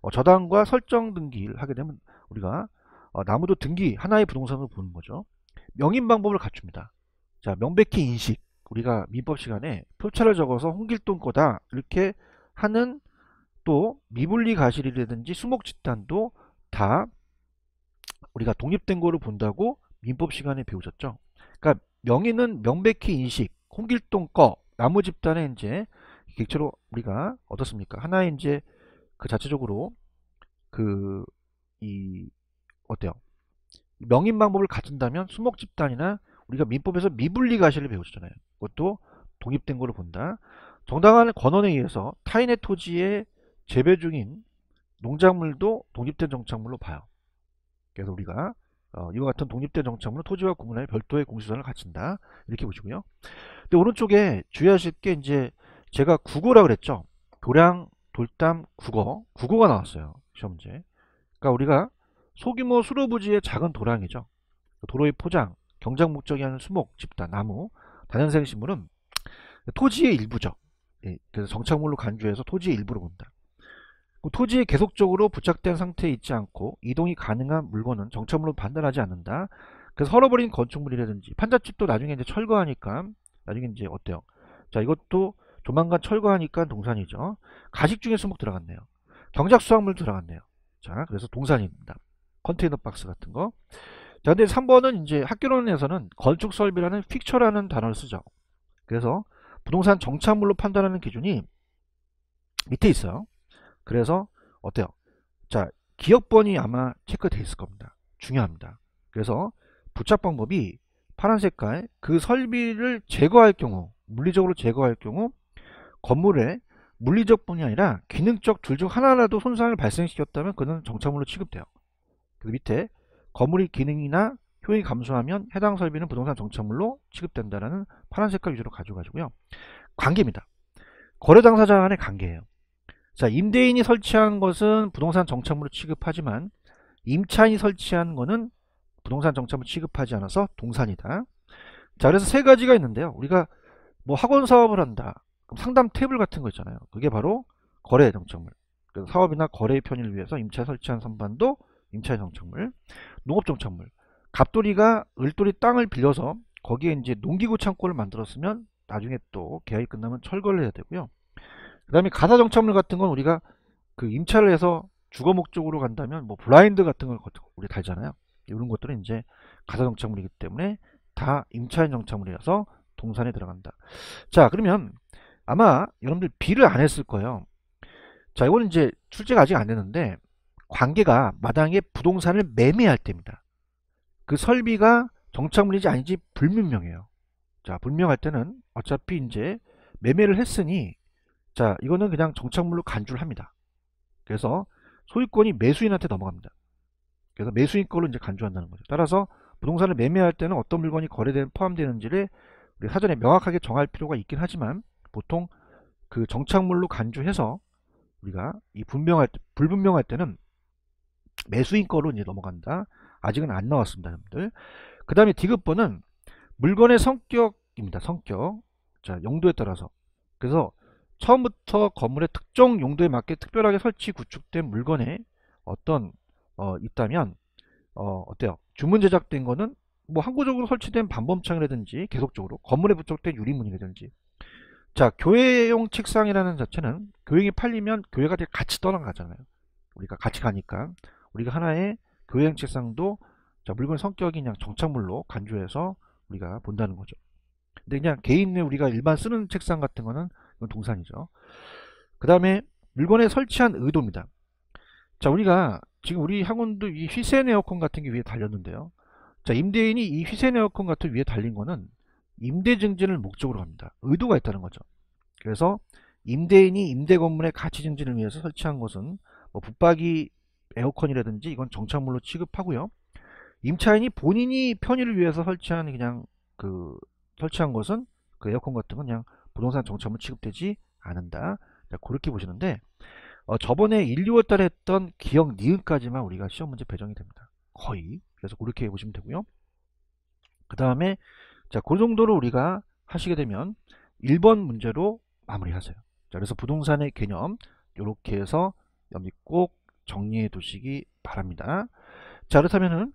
[SPEAKER 1] 어, 저당과 설정 등기를 하게 되면 우리가 어, 나무도 등기 하나의 부동산으로 보는 거죠 명인 방법을 갖춥니다 자 명백히 인식 우리가 민법 시간에 표차를 적어서 홍길동 거다 이렇게 하는 또 미분리 가실이라든지 수목집단도 다 우리가 독립된 거를 본다고 민법 시간에 배우셨죠. 그러니까 명의는 명백히 인식, 홍길동 거, 나무 집단의 이제 객체로 우리가 어떻습니까? 하나의 이제 그 자체적으로 그 이 어때요? 명인 방법을 갖춘다면 수목 집단이나 우리가 민법에서 미분리 가실을 배우셨잖아요. 그것도 독립된 걸로 본다. 정당한 권원에 의해서 타인의 토지에 재배 중인 농작물도 독립된 정착물로 봐요. 그래서 우리가 어, 이와 같은 독립된 정착물은 토지와 구분하여 별도의 공시선을 갖춘다. 이렇게 보시고요. 근데 오른쪽에 주의하실 게 이제 제가 국어라 그랬죠. 교량, 돌담, 국어. 국어가 나왔어요. 시험제. 그러니까 우리가 소규모 수로부지의 작은 도랑이죠. 도로의 포장, 경작 목적이 하는 수목, 집단, 나무, 단연생 신문은 토지의 일부죠. 예, 그래서 정착물로 간주해서 토지의 일부로 본다. 그 토지에 계속적으로 부착된 상태에 있지 않고 이동이 가능한 물건은 정착물로 판단하지 않는다. 그래서 헐어버린 건축물이라든지 판잣집도 나중에 이제 철거하니까 나중에 이제 어때요? 자 이것도 조만간 철거하니까 동산이죠. 가식 중에 수목 들어갔네요. 경작 수확물 들어갔네요. 자 그래서 동산입니다. 컨테이너 박스 같은 거. 자, 근데 3번은 이제 학교론에서는 건축 설비라는 픽처라는 단어를 쓰죠. 그래서 부동산 정착물로 판단하는 기준이 밑에 있어요. 그래서 어때요? 자, 기억번이 아마 체크되어 있을 겁니다. 중요합니다. 그래서 부착 방법이 파란 색깔 그 설비를 제거할 경우 물리적으로 제거할 경우 건물에 물리적 뿐이 아니라 기능적 둘 중 하나라도 손상을 발생시켰다면 그는 정착물로 취급돼요. 그 밑에 건물의 기능이나 효익이 감소하면 해당 설비는 부동산 정착물로 취급된다라는 파란 색깔 위주로 가져가지고요. 관계입니다. 거래 당사자 간의 관계예요. 자, 임대인이 설치한 것은 부동산 정착물로 취급하지만 임차인이 설치한 것은 부동산 정착물 취급하지 않아서 동산이다. 자, 그래서 세 가지가 있는데요. 우리가 뭐 학원 사업을 한다. 그럼 상담 테이블 같은 거 있잖아요. 그게 바로 거래 정착물. 사업이나 거래의 편의를 위해서 임차 설치한 선반도 임차인 정착물, 농업 정착물. 갑돌이가 을돌이 땅을 빌려서 거기에 이제 농기구 창고를 만들었으면 나중에 또 계약이 끝나면 철거를 해야 되고요. 그 다음에 가사 정착물 같은 건 우리가 그 임차를 해서 주거 목적으로 간다면 뭐 블라인드 같은 걸 우리 달잖아요. 이런 것들은 이제 가사 정착물이기 때문에 다 임차인 정착물이어서 동산에 들어간다. 자 그러면 아마 여러분들 비를 안 했을 거예요. 자 이거는 이제 출제가 아직 안 됐는데 관계가 마당에 부동산을 매매할 때입니다. 그 설비가 정착물인지 아닌지 불분명해요. 자, 불명할 때는 어차피 이제 매매를 했으니 자, 이거는 그냥 정착물로 간주를 합니다. 그래서 소유권이 매수인한테 넘어갑니다. 그래서 매수인 걸로 이제 간주한다는 거죠. 따라서 부동산을 매매할 때는 어떤 물건이 거래되는 포함되는지를 우리 사전에 명확하게 정할 필요가 있긴 하지만 보통 그 정착물로 간주해서 우리가 이 분명할 불분명할 때는 매수인거로 이제 넘어간다. 아직은 안 나왔습니다. 여러분들. 그 다음에 디귿번은 물건의 성격입니다. 성격. 자, 용도에 따라서. 그래서 처음부터 건물의 특정 용도에 맞게 특별하게 설치 구축된 물건에 어떤 어, 있다면 어, 어때요? 주문 제작된 거는 뭐 항구적으로 설치된 반범창이라든지 계속적으로 건물에 부착된 유리문이라든지 자 교회용 책상이라는 자체는 교회에 팔리면 교회가 같이 떠나가잖아요 우리가 같이 가니까 우리가 하나의 교행 책상도 자, 물건 성격이 그냥 정착물로 간주해서 우리가 본다는 거죠. 근데 그냥 개인의 우리가 일반 쓰는 책상 같은 거는 이건 동산이죠. 그 다음에 물건에 설치한 의도입니다. 자, 우리가 지금 우리 학원도 이 휘센 에어컨 같은 게 위에 달렸는데요. 자, 임대인이 이 휘센 에어컨 같은 게 위에 달린 거는 임대 증진을 목적으로 합니다. 의도가 있다는 거죠. 그래서 임대인이 임대 건물의 가치 증진을 위해서 설치한 것은 뭐 붙박이 에어컨이라든지 이건 정착물로 취급하고요. 임차인이 본인이 편의를 위해서 설치한 그냥 그 설치한 것은 그 에어컨 같은 건 그냥 부동산 정착물 취급되지 않는다. 자, 그렇게 보시는데 어, 저번에 1, 2월 달에 했던 기억 니은까지만 우리가 시험 문제 배정이 됩니다. 거의. 그래서 그렇게 보시면 되고요. 그 다음에 자, 그 정도로 우리가 하시게 되면 1번 문제로 마무리하세요. 자, 그래서 부동산의 개념 이렇게 해서 엽기꼭 정리해 두시기 바랍니다. 자 그렇다면은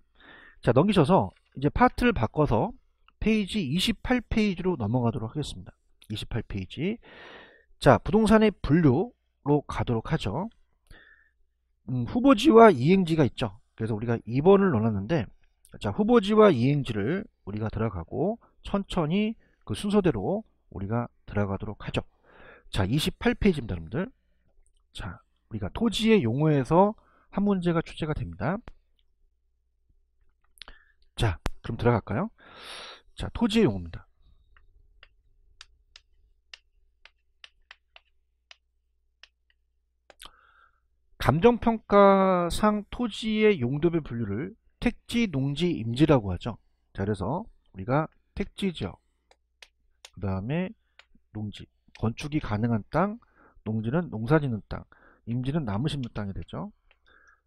[SPEAKER 1] 자 넘기셔서 이제 파트를 바꿔서 페이지 28페이지로 넘어가도록 하겠습니다. 28페이지 자 부동산의 분류로 가도록 하죠. 음, 후보지와 이행지가 있죠. 그래서 우리가 2번을 넣어놨는데 자 후보지와 이행지를 우리가 들어가고 천천히 그 순서대로 우리가 들어가도록 하죠. 자 28페이지입니다 여러분들 자 우리가 토지의 용어에서 한 문제가 출제가 됩니다. 자, 그럼 들어갈까요? 자, 토지의 용어입니다. 감정평가상 토지의 용도별 분류를 택지, 농지, 임지라고 하죠. 자, 그래서 우리가 택지지역, 그 다음에 농지, 건축이 가능한 땅, 농지는 농사짓는 땅, 임진은 나무 심는 땅이 되죠.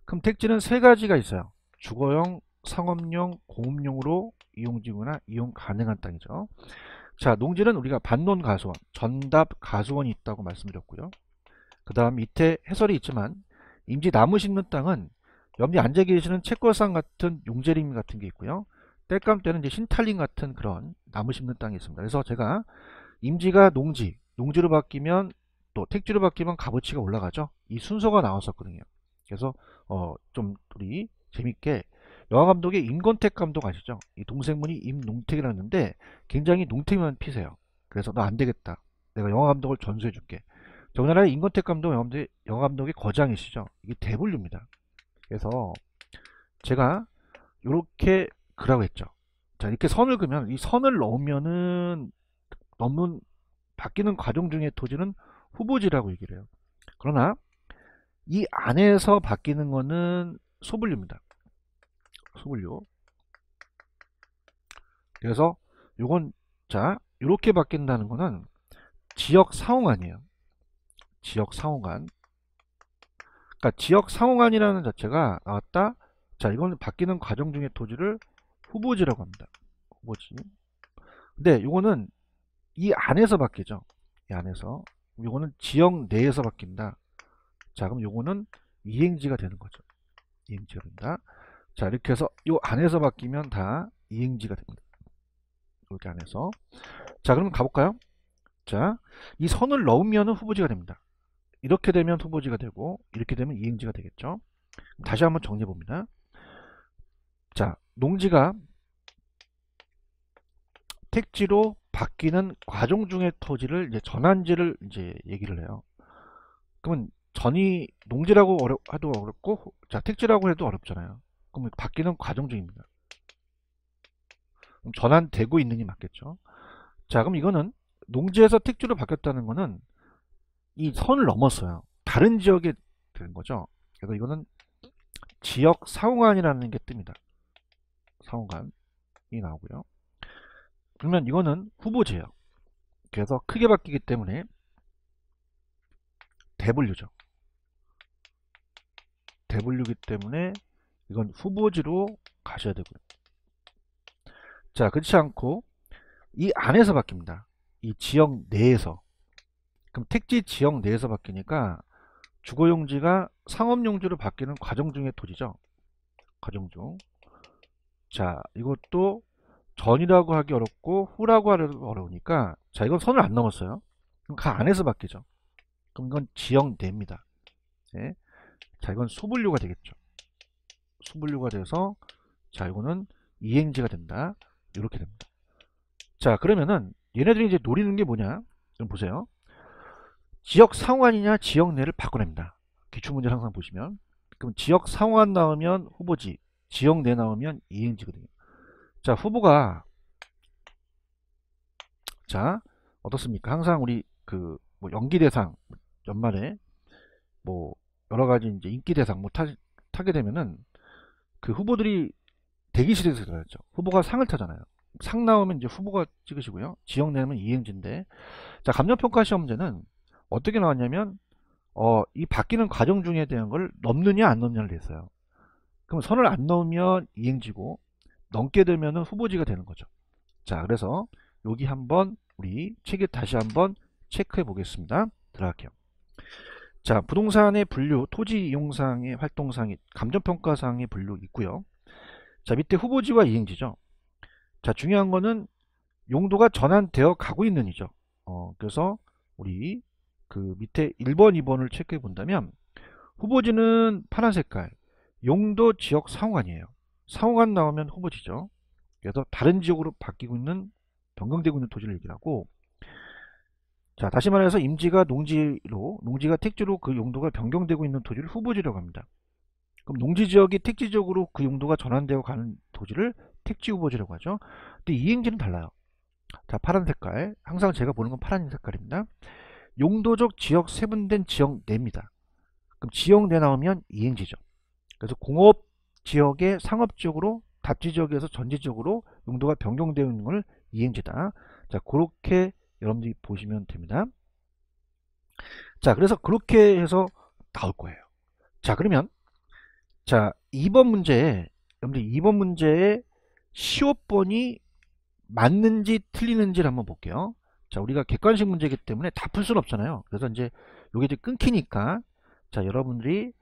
[SPEAKER 1] 그럼 택지는 세 가지가 있어요. 주거용, 상업용, 공업용으로 이용지구나 이용 가능한 땅이죠. 자, 농지는 우리가 반론 가수원, 전답 가수원이 있다고 말씀드렸고요. 그 다음 밑에 해설이 있지만 임지 나무 심는 땅은 염리 앉아 계시는 채권상 같은 용재림 같은 게 있고요. 땔감 때는 이제 신탈림 같은 그런 나무 심는 땅이 있습니다. 그래서 제가 임지가 농지, 농지로 바뀌면 또 택지로 바뀌면 값어치가 올라가죠. 이 순서가 나왔었거든요. 그래서 어, 좀 우리 재밌게 영화 감독의 임건택 감독 아시죠? 이 동생분이 임농택이라는데 굉장히 농택만 피세요. 그래서 나 안 되겠다. 내가 영화 감독을 전수해 줄게. 정나라의 임건택 감독 영화 감독의 거장이시죠. 이게 대분류입니다. 그래서 제가 이렇게 그라고 했죠. 자 이렇게 선을 그면 이 선을 넣으면은 넘는 바뀌는 과정 중에 토지는 후보지라고 얘기를 해요. 그러나 이 안에서 바뀌는 거는 소분류입니다. 소분류. 그래서 요건 자 이렇게 바뀐다는 거는 지역 상호간이에요. 지역 상호간. 그러니까 지역 상호간이라는 자체가 나왔다. 자 이건 바뀌는 과정 중에 토지를 후보지라고 합니다. 후보지. 근데 요거는이 안에서 바뀌죠. 이 안에서 요거는 지역 내에서 바뀐다. 자, 그럼 요거는 이행지가 되는 거죠. 이행지가 된다. 자, 이렇게 해서 요 안에서 바뀌면 다 이행지가 됩니다. 이렇게 안에서. 자, 그럼 가볼까요? 자, 이 선을 넣으면 후보지가 됩니다. 이렇게 되면 후보지가 되고 이렇게 되면 이행지가 되겠죠. 다시 한번 정리해 봅니다. 자, 농지가 택지로 바뀌는 과정 중에 토지를 이제 전환지를 이제 얘기를 해요. 그러면 전이 농지라고 어려, 해도 어렵고 자 택지라고 해도 어렵잖아요. 그럼 바뀌는 과정 중입니다. 전환되고 있는게 맞겠죠. 자 그럼 이거는 농지에서 택지로 바뀌었다는 거는 이 선을 넘었어요. 다른 지역에 된 거죠. 그래서 이거는 지역 상호간이라는 게 뜹니다. 상호간이 나오고요. 그러면 이거는 후보제요. 그래서 크게 바뀌기 때문에 대분류죠대분류기 때문에 이건 후보지로 가셔야 되고요. 자, 그렇지 않고 이 안에서 바뀝니다. 이 지역 내에서. 그럼 택지 지역 내에서 바뀌니까 주거용지가 상업용지로 바뀌는 과정 중에 토지죠. 과정 중. 자, 이것도 전이라고 하기 어렵고 후라고 하기 어려우니까 자 이건 선을 안 넘었어요 그럼 가 안에서 바뀌죠 그럼 이건 지형 됩니다 네. 자 이건 수분류가 되겠죠 수분류가 돼서 자 이거는 이행지가 된다 이렇게 됩니다 자 그러면은 얘네들이 이제 노리는 게 뭐냐 좀 보세요 지역 상환이냐 지역 내를 바꿔냅니다 기출문제 를 항상 보시면 그럼 지역 상환 나오면 후보지 지역 내 나오면 이행지거든요 자 후보가 자 어떻습니까 항상 우리 그 뭐 연기 대상 연말에 뭐 여러가지 이제 인기 대상 뭐 타, 타게 되면은 그 후보들이 대기실에서 들어가죠 후보가 상을 타잖아요 상 나오면 이제 후보가 찍으시고요 지역 내면 이행진데 자 감정평가 시험제는 어떻게 나왔냐면 어이 바뀌는 과정 중에 대한 걸 넘느냐 안 넘느냐를 냈어요 그럼 선을 안 넘으면 이행지고 넘게 되면은 후보지가 되는 거죠. 자, 그래서 여기 한번 우리 책에 다시 한번 체크해 보겠습니다. 들어갈게요. 자, 부동산의 분류, 토지 이용상의 활동상의 감정평가상의 분류 있고요. 자, 밑에 후보지와 이행지죠. 자, 중요한 거는 용도가 전환되어 가고 있는 이죠. 어, 그래서 우리 그 밑에 1번, 2번을 체크해 본다면 후보지는 파란 색깔, 용도 지역 상황아니에요 상호간 나오면 후보지죠. 그래서 다른 지역으로 바뀌고 있는 변경되고 있는 토지를 얘기를 하고 자 다시 말해서 임지가 농지로 농지가 택지로 그 용도가 변경되고 있는 토지를 후보지라고 합니다. 그럼 농지 지역이 택지 적으로그 용도가 전환되어 가는 토지를 택지 후보지라고 하죠. 근데 이행지는 달라요. 자 파란 색깔 항상 제가 보는 건 파란 색깔입니다. 용도적 지역 세분된 지역 내입니다. 그럼 지역 내 나오면 이행지죠. 그래서 공업 지역의 상업적으로 답지 지역에서 전지적으로 용도가 변경되어 있는 걸이행지다 자, 그렇게 여러분들이 보시면 됩니다. 자, 그래서 그렇게 해서 나올 거예요. 자, 그러면 자, 2번 문제에 여러분들 2번 문제에 15번이 맞는지 틀리는지를 한번 볼게요. 자, 우리가 객관식 문제이기 때문에 다 풀 수는 없잖아요. 그래서 이제 요게 이제 끊기니까 자, 여러분들이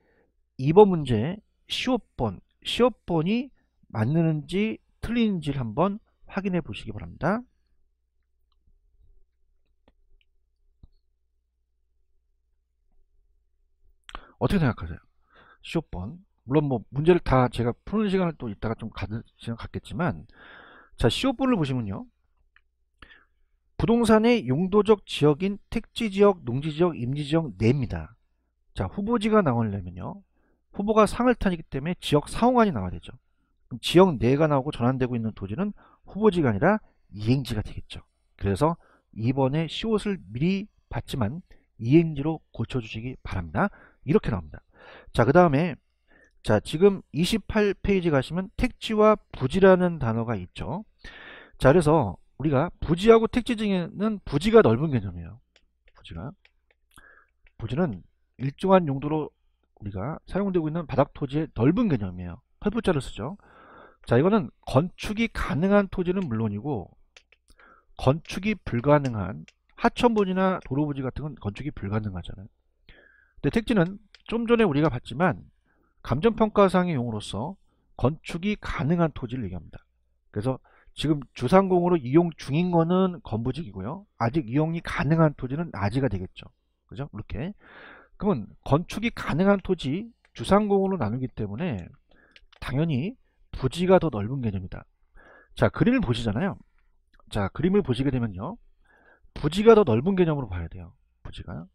[SPEAKER 1] 2번 문제 15번 시어폰이 맞는지 틀리는지를 한번 확인해 보시기 바랍니다. 어떻게 생각하세요? 시오폰 물론 뭐 문제를 다 제가 푸는 시간을 또 이따가 좀 가질 시간 갖겠지만 자 시오폰을 보시면요 부동산의 용도적 지역인 택지지역, 농지지역, 임지지역 내입니다 네 자 후보지가 나오려면요 후보가 상을 타기 때문에 지역 상호간이 나와야 되죠. 그럼 지역 내가 나오고 전환되고 있는 도지는 후보지가 아니라 이행지가 되겠죠. 그래서 이번에 시옷을 미리 봤지만 이행지로 고쳐주시기 바랍니다. 이렇게 나옵니다. 자, 그 다음에 자 지금 28페이지 가시면 택지와 부지라는 단어가 있죠. 자, 그래서 우리가 부지하고 택지 중에는 부지가 넓은 개념이에요. 부지가 부지는 일정한 용도로 우리가 사용되고 있는 바닥 토지의 넓은 개념이에요. 헐부자를 쓰죠. 자 이거는 건축이 가능한 토지는 물론이고 건축이 불가능한 하천부지나 도로부지 같은 건 건축이 불가능하잖아요. 근데 택지는 좀 전에 우리가 봤지만 감정평가상의 용으로서 건축이 가능한 토지를 얘기합니다. 그래서 지금 주상공으로 이용 중인 거는 건부직이고요. 아직 이용이 가능한 토지는 아지가 되겠죠. 그죠? 이렇게. 그러면 건축이 가능한 토지 주상공으로 나누기 때문에 당연히 부지가 더 넓은 개념이다. 자 그림을 보시잖아요. 자 그림을 보시게 되면요. 부지가 더 넓은 개념으로 봐야 돼요. 부지가.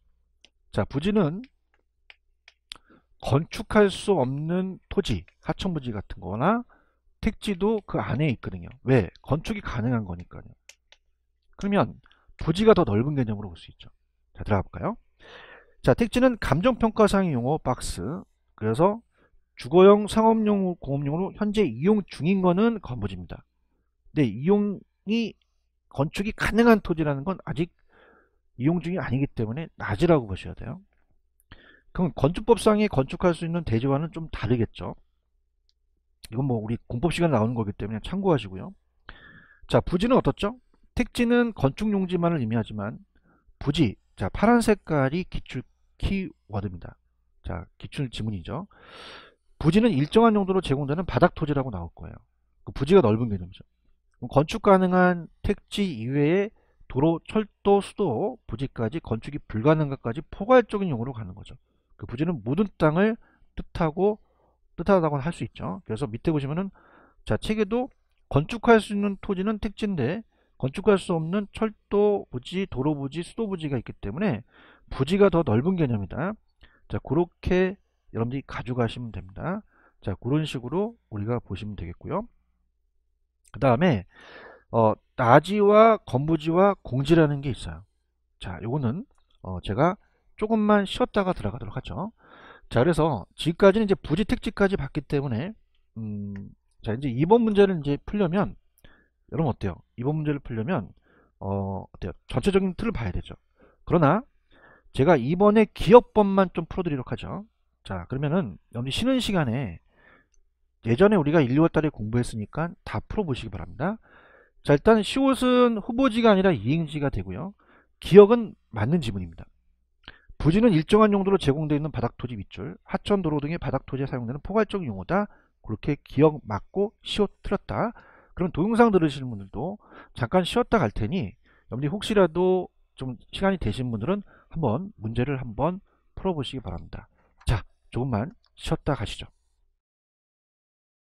[SPEAKER 1] 자 부지는 건축할 수 없는 토지, 하천부지 같은 거나 택지도 그 안에 있거든요. 왜? 건축이 가능한 거니까요. 그러면 부지가 더 넓은 개념으로 볼 수 있죠. 자 들어가 볼까요? 자, 택지는 감정평가상 용어 박스. 그래서 주거용 상업용 공업용으로 현재 이용 중인 거는 건부지입니다 근데 이용이 건축이 가능한 토지라는 건 아직 이용 중이 아니기 때문에 낮이라고 보셔야 돼요. 그럼 건축법상에 건축할 수 있는 대지와는 좀 다르겠죠. 이건 뭐 우리 공법 시간 나오는 거기 때문에 참고하시고요. 자, 부지는 어떻죠? 택지는 건축용지만을 의미하지만 부지, 자 파란 색깔이 기출 키워드입니다. 자, 기출 지문이죠. 부지는 일정한 용도로 제공되는 바닥 토지라고 나올 거예요. 그 부지가 넓은 개념이죠. 건축 가능한 택지 이외에 도로, 철도, 수도, 부지까지 건축이 불가능한까지 것 포괄적인 용으로 가는 거죠. 그 부지는 모든 땅을 뜻하고 뜻하다고 할 수 있죠. 그래서 밑에 보시면은 자 책에도 건축할 수 있는 토지는 택지인데 건축할 수 없는 철도 부지, 도로 부지, 수도 부지가 있기 때문에 부지가 더 넓은 개념이다. 자, 그렇게 여러분들이 가져가시면 됩니다. 자, 그런 식으로 우리가 보시면 되겠고요. 그 다음에 어, 나지와 건부지와 공지라는 게 있어요. 자, 요거는 어, 제가 조금만 쉬었다가 들어가도록 하죠. 자, 그래서 지금까지는 이제 부지 택지까지 봤기 때문에 음, 자, 이제 이번 문제를 이제 풀려면 여러분 어때요? 이번 문제를 풀려면 어, 어때요? 전체적인 틀을 봐야 되죠. 그러나 제가 이번에 기업법만 좀 풀어드리도록 하죠. 자 그러면은 여러분이 쉬는 시간에 예전에 우리가 1, 2월 달에 공부했으니까 다 풀어보시기 바랍니다. 자 일단 시옷은 후보지가 아니라 이행지가 되고요. 기억은 맞는 지문입니다. 부지는 일정한 용도로 제공되어 있는 바닥토지 밑줄, 하천, 도로 등의 바닥토지에 사용되는 포괄적 용어다. 그렇게 기억 맞고 시옷 틀었다. 그럼 동영상 들으시는 분들도 잠깐 쉬었다 갈 테니 여러분이 혹시라도 좀 시간이 되신 분들은 한번 문제를 한번 풀어보시기 바랍니다. 자, 조금만 쉬었다 가시죠.